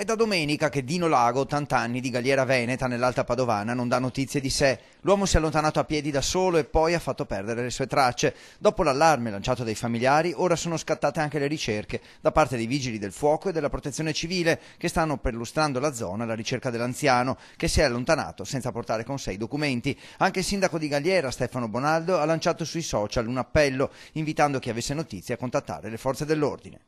È da domenica che Dino Lago, 80 anni, di Galliera Veneta nell'Alta Padovana, non dà notizie di sé. L'uomo si è allontanato a piedi da solo e poi ha fatto perdere le sue tracce. Dopo l'allarme lanciato dai familiari, ora sono scattate anche le ricerche da parte dei vigili del fuoco e della protezione civile, che stanno perlustrando la zona alla ricerca dell'anziano, che si è allontanato senza portare con sé i documenti. Anche il sindaco di Galliera, Stefano Bonaldo, ha lanciato sui social un appello, invitando chi avesse notizie a contattare le forze dell'ordine.